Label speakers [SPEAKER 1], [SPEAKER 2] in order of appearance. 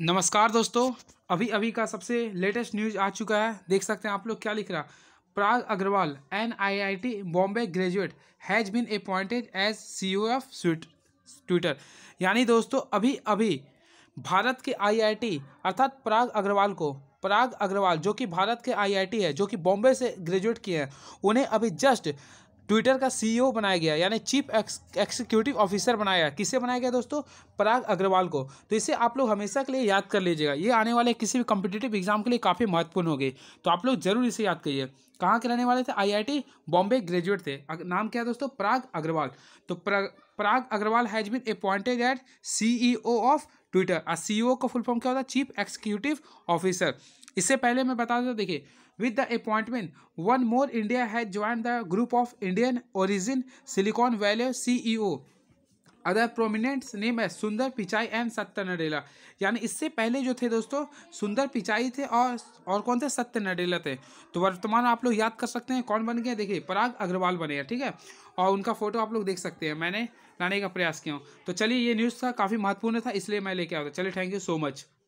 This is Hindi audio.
[SPEAKER 1] नमस्कार दोस्तों अभी अभी का सबसे लेटेस्ट न्यूज आ चुका है देख सकते हैं आप लोग क्या लिख रहा Parag Agrawal an I I T Bombay graduate has been appointed as C O of Twitter यानी दोस्तों अभी अभी भारत के आई आई टी अर्थात प्राग अग्रवाल को प्राग अग्रवाल जो कि भारत के आई आई टी है जो कि बॉम्बे से ग्रेजुएट किए हैं उन्हें अभी जस्ट ट्विटर का सीईओ बनाया गया यानी चीफ एक्सिक्यूटिव ऑफिसर बनाया गया किसे बनाया गया दोस्तों पराग अग्रवाल को तो इसे आप लोग हमेशा के लिए याद कर लीजिएगा ये आने वाले किसी भी कॉम्पिटेटिव एग्जाम के लिए काफ़ी महत्वपूर्ण होगी तो आप लोग जरूर इसे याद करिए कहाँ के रहने वाले थे आईआईटी बॉम्बे ग्रेजुएट थे नाम क्या है दोस्तों प्राग अग्रवाल तो Parag Agrawal has been appointed at CEO of Twitter और सीईओ का फुल फॉर्म क्या होता है चीफ एक्सिक्यूटिव ऑफिसर इससे पहले मैं बता दूँ तो देखिए with the appointment one more India has join the group of Indian origin Silicon Valley CEO other prominent name है सुंदर पिचाई एंड सत्य नडेला यानी इससे पहले जो थे दोस्तों सुंदर पिचाई थे और और कौन थे सत्य नडेला थे तो वर्तमान आप लोग याद कर सकते हैं कौन बन गया देखिए पराग अग्रवाल बने हैं ठीक है और उनका फोटो आप लोग देख सकते हैं मैंने लाने का प्रयास किया हूँ तो चलिए ये न्यूज़ था काफ़ी महत्वपूर्ण था इसलिए मैं लेके आता था चलिए थैंक यू सो मच